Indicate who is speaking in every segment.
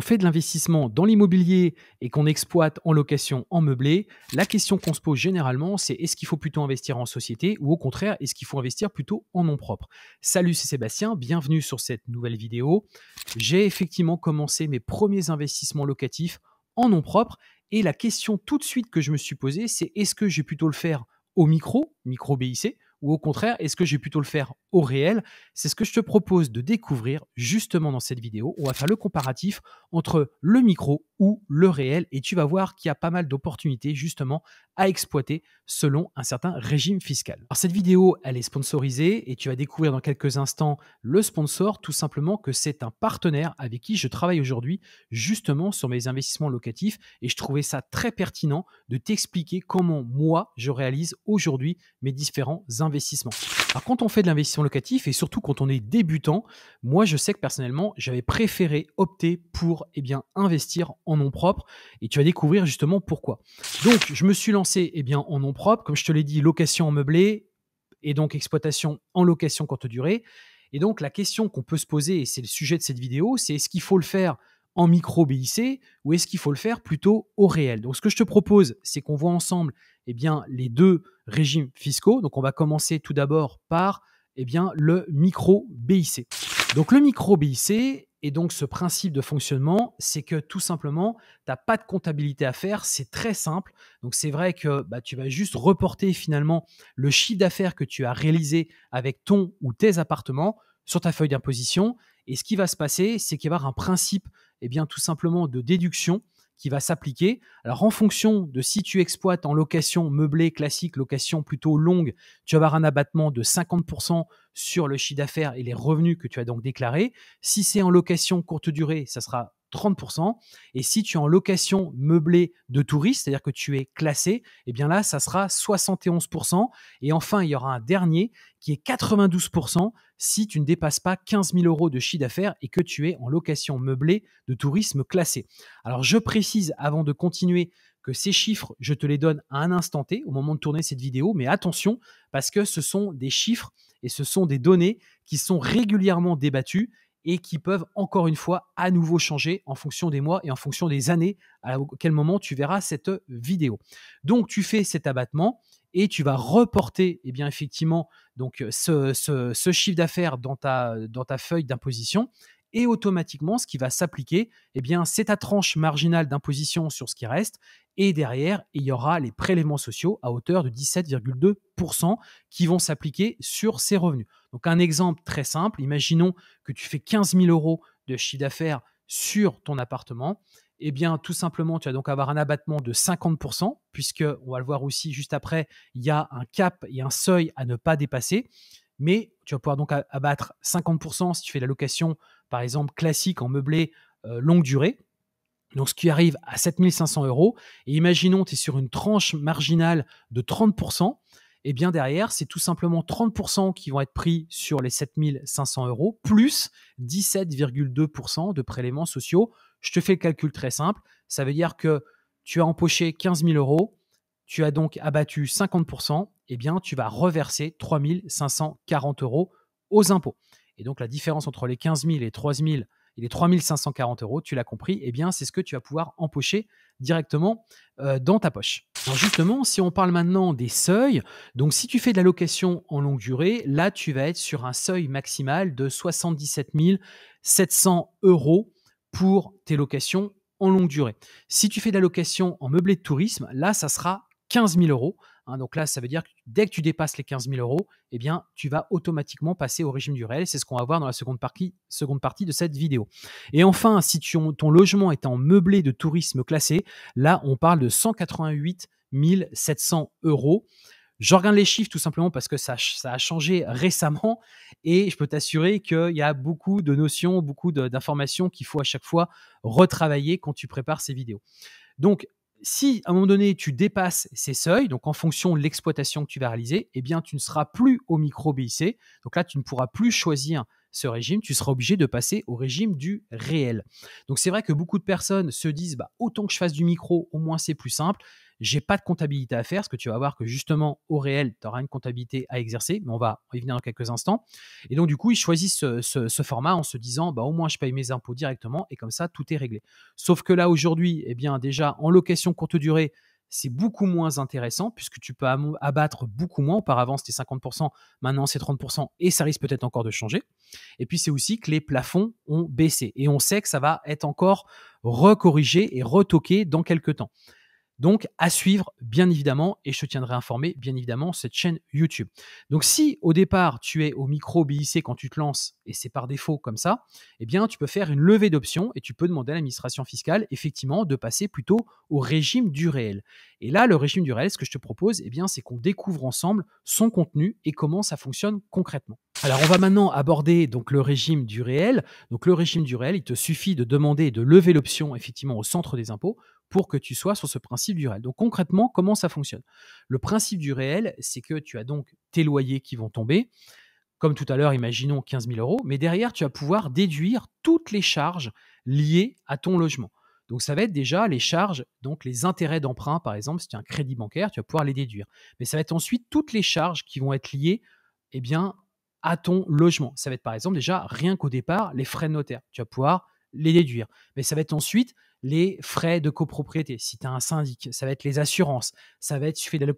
Speaker 1: fait de l'investissement dans l'immobilier et qu'on exploite en location en meublé, la question qu'on se pose généralement, c'est est-ce qu'il faut plutôt investir en société ou au contraire, est-ce qu'il faut investir plutôt en nom propre Salut, c'est Sébastien, bienvenue sur cette nouvelle vidéo. J'ai effectivement commencé mes premiers investissements locatifs en nom propre et la question tout de suite que je me suis posée, c'est est-ce que j'ai plutôt le faire au micro, micro BIC, ou au contraire, est-ce que j'ai plutôt le faire réel. C'est ce que je te propose de découvrir justement dans cette vidéo. On va faire le comparatif entre le micro ou le réel et tu vas voir qu'il y a pas mal d'opportunités justement à exploiter selon un certain régime fiscal. Alors cette vidéo, elle est sponsorisée et tu vas découvrir dans quelques instants le sponsor, tout simplement que c'est un partenaire avec qui je travaille aujourd'hui justement sur mes investissements locatifs et je trouvais ça très pertinent de t'expliquer comment moi je réalise aujourd'hui mes différents investissements. Alors quand on fait de l'investissement locatif et surtout quand on est débutant, moi je sais que personnellement, j'avais préféré opter pour eh bien, investir en nom propre et tu vas découvrir justement pourquoi. Donc je me suis lancé eh bien, en nom propre, comme je te l'ai dit, location en meublé et donc exploitation en location courte durée. Et donc la question qu'on peut se poser, et c'est le sujet de cette vidéo, c'est est-ce qu'il faut le faire en micro BIC ou est-ce qu'il faut le faire plutôt au réel Donc ce que je te propose, c'est qu'on voit ensemble eh bien, les deux régimes fiscaux. Donc on va commencer tout d'abord par eh bien, le micro BIC. Donc le micro BIC et donc ce principe de fonctionnement, c'est que tout simplement, tu n'as pas de comptabilité à faire, c'est très simple. Donc c'est vrai que bah, tu vas juste reporter finalement le chiffre d'affaires que tu as réalisé avec ton ou tes appartements sur ta feuille d'imposition. Et ce qui va se passer, c'est qu'il va y avoir un principe, et eh bien tout simplement, de déduction qui va s'appliquer. Alors en fonction de si tu exploites en location meublée classique, location plutôt longue, tu vas avoir un abattement de 50% sur le chiffre d'affaires et les revenus que tu as donc déclarés. Si c'est en location courte durée, ça sera 30%. Et si tu es en location meublée de touristes, c'est-à-dire que tu es classé, eh bien là, ça sera 71%. Et enfin, il y aura un dernier qui est 92% si tu ne dépasses pas 15 000 euros de chiffre d'affaires et que tu es en location meublée de tourisme classé. Alors, je précise avant de continuer que ces chiffres, je te les donne à un instant T au moment de tourner cette vidéo, mais attention parce que ce sont des chiffres et ce sont des données qui sont régulièrement débattues et qui peuvent encore une fois à nouveau changer en fonction des mois et en fonction des années à quel moment tu verras cette vidéo. Donc tu fais cet abattement et tu vas reporter eh bien effectivement donc ce, chiffre d'affaires dans ta, dans ta feuille d'imposition et automatiquement ce qui va s'appliquer eh bien c'est ta tranche marginale d'imposition sur ce qui reste et derrière, il y aura les prélèvements sociaux à hauteur de 17,2% qui vont s'appliquer sur ces revenus. Donc un exemple très simple, imaginons que tu fais 15 000 euros de chiffre d'affaires sur ton appartement. Eh bien, tout simplement, tu vas donc avoir un abattement de 50%, puisque, on va le voir aussi juste après, il y a un cap et un seuil à ne pas dépasser mais tu vas pouvoir donc abattre 50% si tu fais la location, par exemple, classique en meublé euh, longue durée donc ce qui arrive à 7500 euros. Et imaginons, tu es sur une tranche marginale de 30%. Et eh bien derrière, c'est tout simplement 30% qui vont être pris sur les 7500 euros, plus 17,2% de prélèvements sociaux. Je te fais le calcul très simple. Ça veut dire que tu as empoché 15 000 euros, tu as donc abattu 50%, et eh bien tu vas reverser 3 540 euros aux impôts. Et donc la différence entre les 15 000 et 3 000 il est 3540 euros, tu l'as compris, et eh bien c'est ce que tu vas pouvoir empocher directement euh, dans ta poche. justement, si on parle maintenant des seuils, donc si tu fais de la location en longue durée, là tu vas être sur un seuil maximal de 77 700 euros pour tes locations en longue durée. Si tu fais de la location en meublé de tourisme, là ça sera 15 000 euros. Hein. donc là, ça veut dire que dès que tu dépasses les 15 000 euros, eh bien, tu vas automatiquement passer au régime du réel. C'est ce qu'on va voir dans la seconde partie, de cette vidéo. Et enfin, si ton logement est en meublé de tourisme classé, là, on parle de 188 700 euros. Je regarde les chiffres tout simplement parce que ça, ça a changé récemment et je peux t'assurer qu'il y a beaucoup de notions, beaucoup d'informations qu'il faut à chaque fois retravailler quand tu prépares ces vidéos. Donc, si à un moment donné tu dépasses ces seuils, donc en fonction de l'exploitation que tu vas réaliser, eh bien tu ne seras plus au micro BIC. Donc là, tu ne pourras plus choisir ce régime, tu seras obligé de passer au régime du réel. Donc c'est vrai que beaucoup de personnes se disent bah, autant que je fasse du micro, au moins c'est plus simple. J'ai pas de comptabilité à faire, parce que tu vas voir que justement au réel, tu auras une comptabilité à exercer, mais on va y venir dans quelques instants. Et donc du coup, ils choisissent ce, format en se disant bah, au moins je paye mes impôts directement et comme ça tout est réglé. Sauf que là aujourd'hui, eh bien déjà en location courte durée, c'est beaucoup moins intéressant puisque tu peux abattre beaucoup moins. Auparavant, c'était 50%, maintenant c'est 30% et ça risque peut-être encore de changer. Et puis, c'est aussi que les plafonds ont baissé et on sait que ça va être encore recorrigé et retoqué dans quelques temps. Donc à suivre, bien évidemment, et je te tiendrai informé, bien évidemment, cette chaîne YouTube. Donc si au départ tu es au micro BIC quand tu te lances, et c'est par défaut comme ça, eh bien tu peux faire une levée d'options et tu peux demander à l'administration fiscale, effectivement, de passer plutôt au régime du réel. Et là, le régime du réel, ce que je te propose, eh bien, c'est qu'on découvre ensemble son contenu et comment ça fonctionne concrètement. Alors on va maintenant aborder donc le régime du réel. Donc le régime du réel, il te suffit de demander de lever l'option effectivement au centre des impôts pour que tu sois sur ce principe du réel. Donc concrètement, comment ça fonctionne Le principe du réel, c'est que tu as donc tes loyers qui vont tomber, comme tout à l'heure, imaginons 15 000 euros, mais derrière, tu vas pouvoir déduire toutes les charges liées à ton logement. Donc ça va être déjà les charges, donc les intérêts d'emprunt, par exemple, si tu as un crédit bancaire, tu vas pouvoir les déduire. Mais ça va être ensuite toutes les charges qui vont être liées eh bien, à ton logement. Ça va être par exemple déjà, rien qu'au départ, les frais de notaire, tu vas pouvoir les déduire. Mais ça va être ensuite les frais de copropriété. Si tu as un syndic, ça va être les assurances, ça va être si tu fais de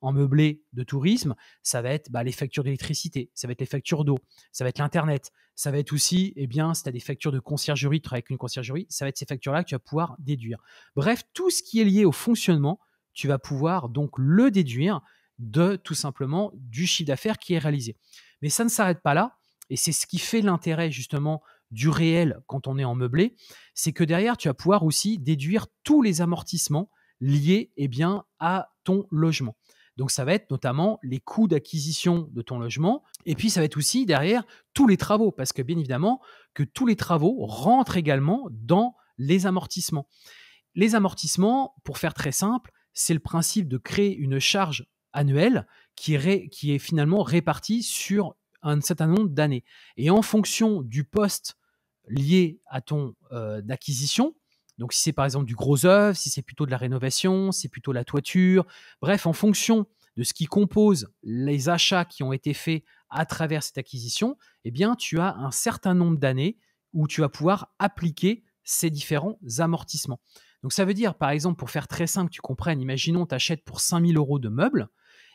Speaker 1: en meublé de tourisme, ça va être bah, les factures d'électricité, ça va être les factures d'eau, ça va être l'Internet, ça va être aussi, eh bien, si tu as des factures de conciergerie, tu travailles avec une conciergerie, ça va être ces factures-là que tu vas pouvoir déduire. Bref, tout ce qui est lié au fonctionnement, tu vas pouvoir donc le déduire de tout simplement du chiffre d'affaires qui est réalisé. Mais ça ne s'arrête pas là, et c'est ce qui fait l'intérêt justement du réel quand on est en meublé, c'est que derrière, tu vas pouvoir aussi déduire tous les amortissements liés et eh bien, à ton logement. Donc ça va être notamment les coûts d'acquisition de ton logement, et puis ça va être aussi derrière tous les travaux, parce que bien évidemment que tous les travaux rentrent également dans les amortissements. Les amortissements, pour faire très simple, c'est le principe de créer une charge annuelle qui est finalement répartie sur un certain nombre d'années. Et en fonction du poste lié à ton euh, acquisition. Donc si c'est par exemple du gros œuvre, si c'est plutôt de la rénovation, si c'est plutôt la toiture, bref, en fonction de ce qui compose les achats qui ont été faits à travers cette acquisition, eh bien tu as un certain nombre d'années où tu vas pouvoir appliquer ces différents amortissements. Donc ça veut dire par exemple pour faire très simple, tu comprennes, imaginons tu achètes pour 5000 euros de meubles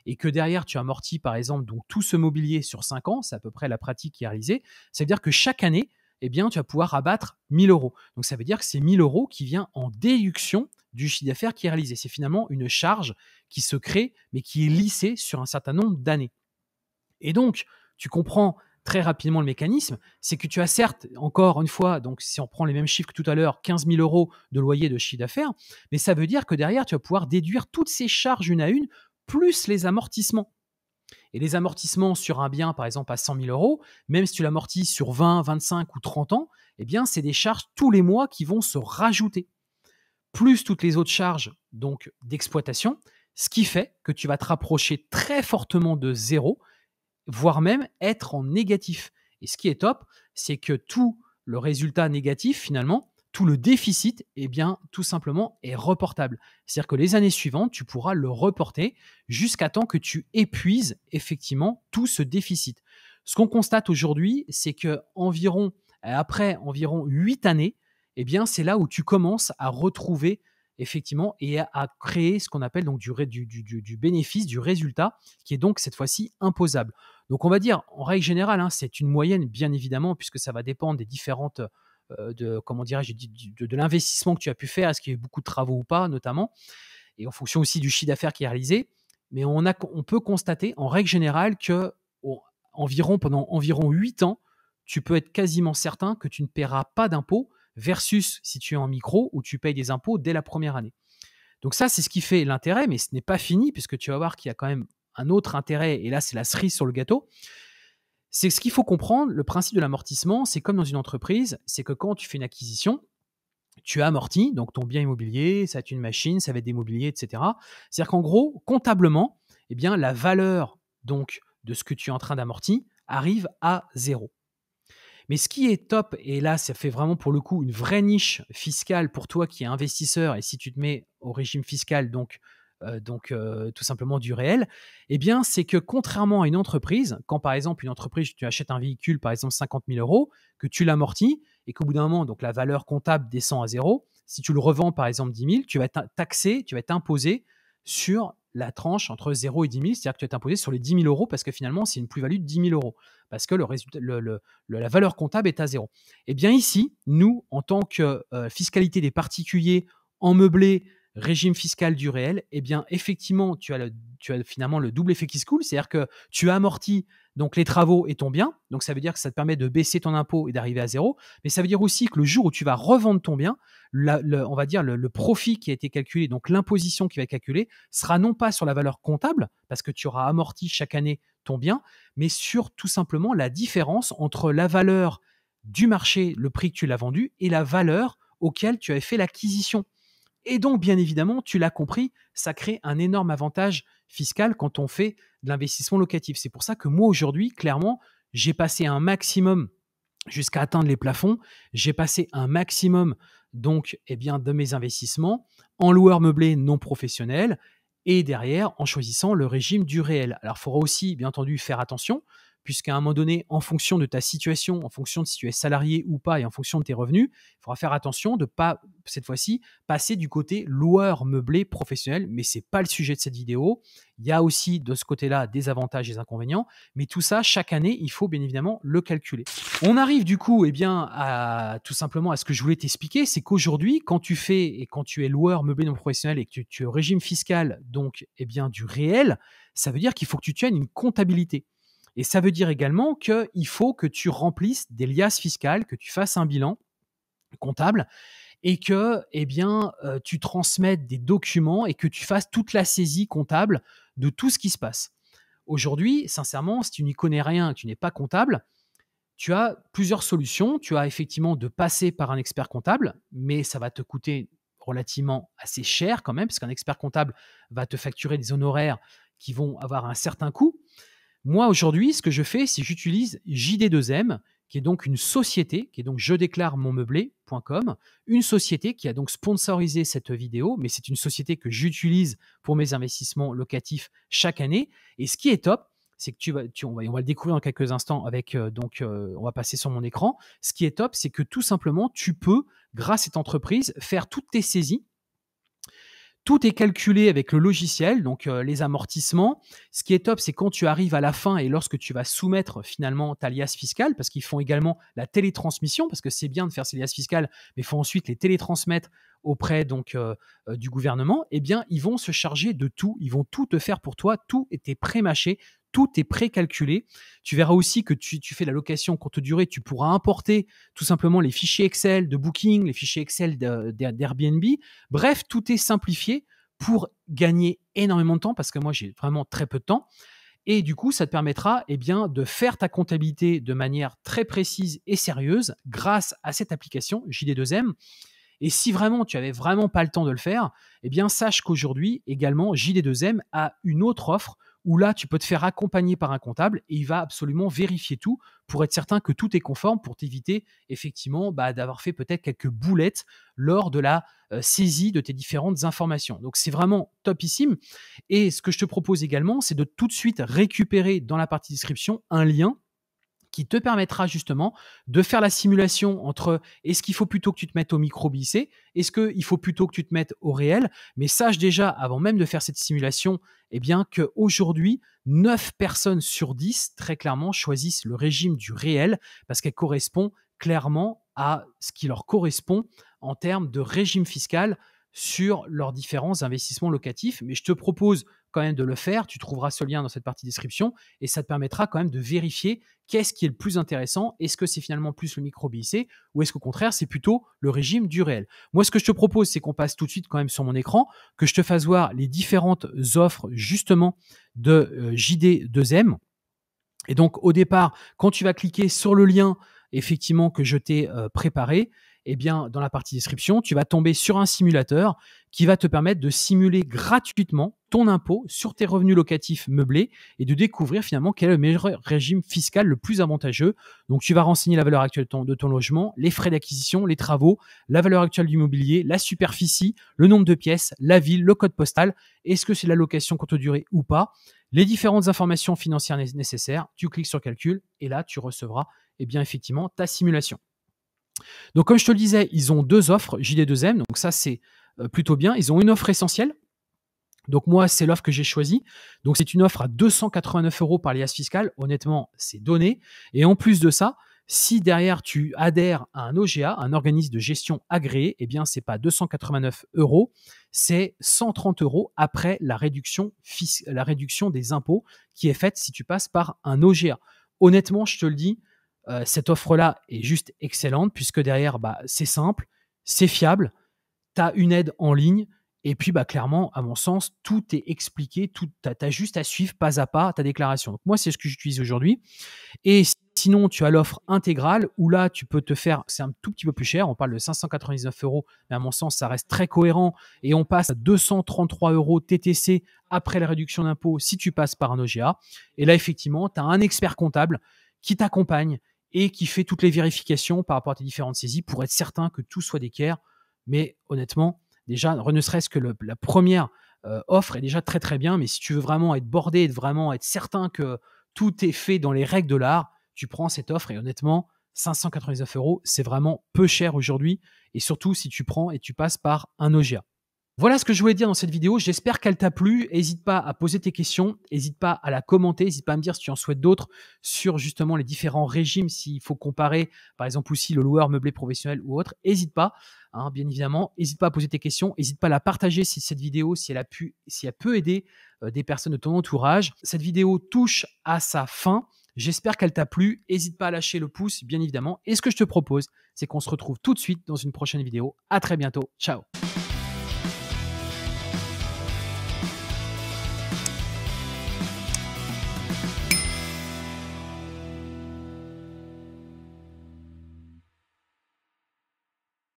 Speaker 1: et que derrière tu amortis par exemple donc tout ce mobilier sur 5 ans, c'est à peu près la pratique qui est réalisée, ça veut dire que chaque année eh bien, tu vas pouvoir abattre 1000 euros. Donc, ça veut dire que c'est 1000 euros qui vient en déduction du chiffre d'affaires qui est réalisé. C'est finalement une charge qui se crée, mais qui est lissée sur un certain nombre d'années. Et donc, tu comprends très rapidement le mécanisme, c'est que tu as certes, encore une fois, donc si on prend les mêmes chiffres que tout à l'heure, 15 000 euros de loyer de chiffre d'affaires, mais ça veut dire que derrière, tu vas pouvoir déduire toutes ces charges une à une, plus les amortissements. Et les amortissements sur un bien, par exemple, à 100 000 euros, même si tu l'amortis sur 20, 25 ou 30 ans, eh bien, c'est des charges tous les mois qui vont se rajouter, plus toutes les autres charges donc d'exploitation, ce qui fait que tu vas te rapprocher très fortement de zéro, voire même être en négatif. Et ce qui est top, c'est que tout le résultat négatif, finalement, tout le déficit, eh bien, tout simplement, est reportable. C'est-à-dire que les années suivantes, tu pourras le reporter jusqu'à temps que tu épuises effectivement tout ce déficit. Ce qu'on constate aujourd'hui, c'est que environ, après environ huit années, eh bien, c'est là où tu commences à retrouver effectivement, et à, créer ce qu'on appelle donc du, du, du, du, bénéfice, du résultat, qui est donc cette fois-ci imposable. Donc on va dire, en règle générale, hein, c'est une moyenne, bien évidemment, puisque ça va dépendre des différentes euh, de comment dirais de l'investissement que tu as pu faire, est-ce qu'il y a eu beaucoup de travaux ou pas notamment, et en fonction aussi du chiffre d'affaires qui est réalisé. Mais on, a, on peut constater en règle générale que environ, pendant environ 8 ans, tu peux être quasiment certain que tu ne paieras pas d'impôts versus si tu es en micro où tu payes des impôts dès la première année. Donc ça, c'est ce qui fait l'intérêt, mais ce n'est pas fini puisque tu vas voir qu'il y a quand même un autre intérêt, et là c'est la cerise sur le gâteau, c'est ce qu'il faut comprendre, le principe de l'amortissement, c'est comme dans une entreprise, c'est que quand tu fais une acquisition, tu amortis, donc ton bien immobilier, ça va être une machine, ça va être des mobiliers, etc. C'est-à-dire qu'en gros, comptablement, eh bien, la valeur donc de ce que tu es en train d'amortir arrive à zéro. Mais ce qui est top, et là, ça fait vraiment pour le coup une vraie niche fiscale pour toi qui es investisseur, et si tu te mets au régime fiscal, donc euh, donc euh, tout simplement du réel, et eh bien, c'est que contrairement à une entreprise, quand par exemple une entreprise, tu achètes un véhicule, par exemple 50 000 euros, que tu l'amortis et qu'au bout d'un moment, donc la valeur comptable descend à zéro, si tu le revends par exemple 10 000, tu vas être taxé, tu vas être imposé sur la tranche entre 0 et 10 000, c'est-à-dire que tu es imposé sur les 10 000 euros parce que finalement, c'est une plus-value de 10 000 euros, parce que le résultat, la valeur comptable est à zéro. et eh bien ici, nous, en tant que euh, fiscalité des particuliers en meublé, régime fiscal du réel, eh bien, effectivement, tu as, finalement le double effet qui se coule, c'est-à-dire que tu amortis donc les travaux et ton bien, donc ça veut dire que ça te permet de baisser ton impôt et d'arriver à zéro, mais ça veut dire aussi que le jour où tu vas revendre ton bien, on va dire le, profit qui a été calculé, donc l'imposition qui va être calculée, sera non pas sur la valeur comptable, parce que tu auras amorti chaque année ton bien, mais sur tout simplement la différence entre la valeur du marché, le prix que tu l'as vendu, et la valeur auquel tu avais fait l'acquisition. Et donc, bien évidemment, tu l'as compris, ça crée un énorme avantage fiscal quand on fait de l'investissement locatif. C'est pour ça que moi, aujourd'hui, clairement, j'ai passé un maximum jusqu'à atteindre les plafonds. J'ai passé un maximum donc eh bien, de mes investissements en loueur meublé non professionnel et derrière en choisissant le régime du réel. Alors il faudra aussi bien entendu faire attention puisqu'à un moment donné, en fonction de ta situation, en fonction de si tu es salarié ou pas, et en fonction de tes revenus, il faudra faire attention de ne pas, cette fois-ci, passer du côté loueur meublé professionnel, mais c'est pas le sujet de cette vidéo. Il y a aussi de ce côté-là des avantages et des inconvénients, mais tout ça, chaque année, il faut bien évidemment le calculer. On arrive du coup, eh bien, à, tout simplement à ce que je voulais t'expliquer, c'est qu'aujourd'hui, quand tu fais et quand tu es loueur meublé non professionnel et que tu, es au régime fiscal, donc, eh bien, du réel, ça veut dire qu'il faut que tu tiennes une comptabilité. Et ça veut dire également qu'il faut que tu remplisses des liasses fiscales, que tu fasses un bilan comptable et que eh bien, euh, tu transmettes des documents et que tu fasses toute la saisie comptable de tout ce qui se passe. Aujourd'hui, sincèrement, si tu n'y connais rien, tu n'es pas comptable, tu as plusieurs solutions. Tu as effectivement de passer par un expert comptable, mais ça va te coûter relativement assez cher quand même, parce qu'un expert comptable va te facturer des honoraires qui vont avoir un certain coût. Moi, aujourd'hui, ce que je fais, c'est que j'utilise JD2M, qui est donc une société, qui est donc je déclare mon meublé.com, une société qui a donc sponsorisé cette vidéo, mais c'est une société que j'utilise pour mes investissements locatifs chaque année. Et ce qui est top, c'est que tu vas, on, va, le découvrir dans quelques instants avec, euh, donc euh, on va passer sur mon écran. Ce qui est top, c'est que tout simplement, tu peux, grâce à cette entreprise, faire toutes tes saisies tout est calculé avec le logiciel, donc euh, les amortissements. Ce qui est top, c'est quand tu arrives à la fin et lorsque tu vas soumettre finalement ta liasse fiscale, parce qu'ils font également la télétransmission, parce que c'est bien de faire ces liasses fiscales, mais il faut ensuite les télétransmettre auprès donc euh, euh, du gouvernement, eh bien ils vont se charger de tout, ils vont tout te faire pour toi, tout est prémâché, tout est précalculé. Tu verras aussi que tu, fais la location courte durée, tu pourras importer tout simplement les fichiers Excel de Booking, les fichiers Excel d'Airbnb. Bref, tout est simplifié pour gagner énormément de temps parce que moi j'ai vraiment très peu de temps. Et du coup, ça te permettra eh bien, de faire ta comptabilité de manière très précise et sérieuse grâce à cette application JD2M. Et si vraiment tu n'avais vraiment pas le temps de le faire, eh bien sache qu'aujourd'hui également JD2M a une autre offre où là, tu peux te faire accompagner par un comptable et il va absolument vérifier tout pour être certain que tout est conforme, pour t'éviter effectivement bah, d'avoir fait peut-être quelques boulettes lors de la euh, saisie de tes différentes informations. Donc c'est vraiment topissime. Et ce que je te propose également, c'est de tout de suite récupérer dans la partie description un lien qui te permettra justement de faire la simulation entre est-ce qu'il faut plutôt que tu te mettes au micro bissé est-ce qu'il faut plutôt que tu te mettes au réel, mais sache déjà avant même de faire cette simulation, eh bien qu'aujourd'hui, 9 personnes sur 10 très clairement choisissent le régime du réel parce qu'elle correspond clairement à ce qui leur correspond en termes de régime fiscal sur leurs différents investissements locatifs. Mais je te propose quand même de le faire. Tu trouveras ce lien dans cette partie description et ça te permettra quand même de vérifier qu'est-ce qui est le plus intéressant. Est-ce que c'est finalement plus le micro BIC ou est-ce qu'au contraire, c'est plutôt le régime du réel Moi, ce que je te propose, c'est qu'on passe tout de suite quand même sur mon écran, que je te fasse voir les différentes offres justement de euh, JD2M. Et donc, au départ, quand tu vas cliquer sur le lien effectivement que je t'ai euh, préparé, eh bien, dans la partie description, tu vas tomber sur un simulateur qui va te permettre de simuler gratuitement ton impôt sur tes revenus locatifs meublés et de découvrir finalement quel est le meilleur régime fiscal le plus avantageux. Donc, tu vas renseigner la valeur actuelle de ton, logement, les frais d'acquisition, les travaux, la valeur actuelle du mobilier, la superficie, le nombre de pièces, la ville, le code postal. Est-ce que c'est la location courte durée ou pas? les différentes informations financières nécessaires, tu cliques sur calcul et là tu recevras eh bien effectivement ta simulation. Donc, comme je te le disais, ils ont deux offres JD2M. Donc, ça, c'est euh, plutôt bien. Ils ont une offre essentielle. Donc, moi, c'est l'offre que j'ai choisie. Donc, c'est une offre à 289 euros par lias fiscal. Honnêtement, c'est donné. Et en plus de ça, si derrière tu adhères à un OGA, un organisme de gestion agréé, eh bien, c'est pas 289 euros, c'est 130 euros après la réduction, la réduction des impôts qui est faite si tu passes par un OGA. Honnêtement, je te le dis, euh, cette offre-là est juste excellente puisque derrière, bah, c'est simple, c'est fiable, tu as une aide en ligne et puis bah, clairement, à mon sens, tout est expliqué, tu as, juste à suivre pas à pas ta déclaration. moi, c'est ce que j'utilise aujourd'hui. Et sinon, tu as l'offre intégrale où là, tu peux te faire, c'est un tout petit peu plus cher, on parle de 599 euros, mais à mon sens, ça reste très cohérent et on passe à 233 euros TTC après la réduction d'impôt si tu passes par un OGA. Et là, effectivement, tu as un expert comptable qui t'accompagne, et qui fait toutes les vérifications par rapport à tes différentes saisies pour être certain que tout soit d'équerre. Mais honnêtement, déjà, ne serait-ce que la première euh, offre est déjà très très bien, mais si tu veux vraiment être bordé et vraiment être certain que tout est fait dans les règles de l'art, tu prends cette offre et honnêtement, 599 euros, c'est vraiment peu cher aujourd'hui, et surtout si tu prends et tu passes par un OGA. Voilà ce que je voulais dire dans cette vidéo. J'espère qu'elle t'a plu. N'hésite pas à poser tes questions. N'hésite pas à la commenter. N'hésite pas à me dire si tu en souhaites d'autres sur justement les différents régimes, s'il faut comparer, par exemple, aussi le loueur meublé professionnel ou autre. N'hésite pas, hein, bien évidemment. N'hésite pas à poser tes questions. N'hésite pas à la partager si cette vidéo, si elle a pu, si elle peut aider euh, des personnes de ton entourage. Cette vidéo touche à sa fin. J'espère qu'elle t'a plu. N'hésite pas à lâcher le pouce, bien évidemment. Et ce que je te propose, c'est qu'on se retrouve tout de suite dans une prochaine vidéo. À très bientôt. Ciao.